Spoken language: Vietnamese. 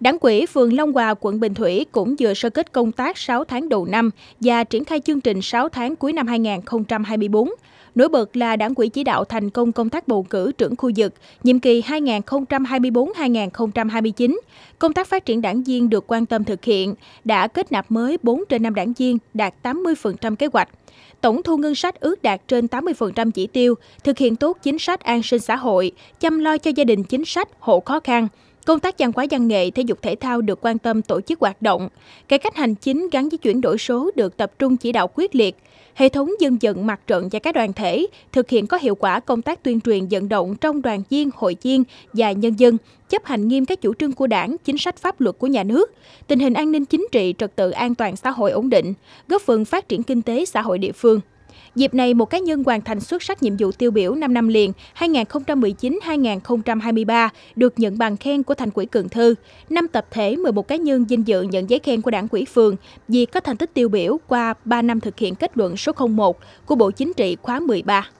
Đảng quỹ phường Long Hòa, quận Bình Thủy cũng vừa sơ kết công tác 6 tháng đầu năm và triển khai chương trình 6 tháng cuối năm 2024. Nổi bật là đảng quỹ chỉ đạo thành công công tác bầu cử trưởng khu vực, nhiệm kỳ 2024-2029. Công tác phát triển đảng viên được quan tâm thực hiện, đã kết nạp mới 4 trên 5 đảng viên, đạt 80% kế hoạch. Tổng thu ngân sách ước đạt trên 80% chỉ tiêu, thực hiện tốt chính sách an sinh xã hội, chăm lo cho gia đình chính sách, hộ khó khăn, Công tác văn hóa văn nghệ, thể dục thể thao được quan tâm tổ chức hoạt động. Cải cách hành chính gắn với chuyển đổi số được tập trung chỉ đạo quyết liệt. Hệ thống dân vận mặt trận và các đoàn thể thực hiện có hiệu quả công tác tuyên truyền vận động trong đoàn viên, hội viên và nhân dân, chấp hành nghiêm các chủ trương của đảng, chính sách pháp luật của nhà nước. Tình hình an ninh chính trị, trật tự an toàn xã hội ổn định, góp phần phát triển kinh tế xã hội địa phương. Dịp này, một cá nhân hoàn thành xuất sắc nhiệm vụ tiêu biểu 5 năm liền 2019-2023 được nhận bằng khen của Thành quỹ Cần Thơ. 5 tập thể, 11 cá nhân dinh dự nhận giấy khen của Đảng quỹ phường vì có thành tích tiêu biểu qua 3 năm thực hiện kết luận số 01 của Bộ Chính trị khóa 13.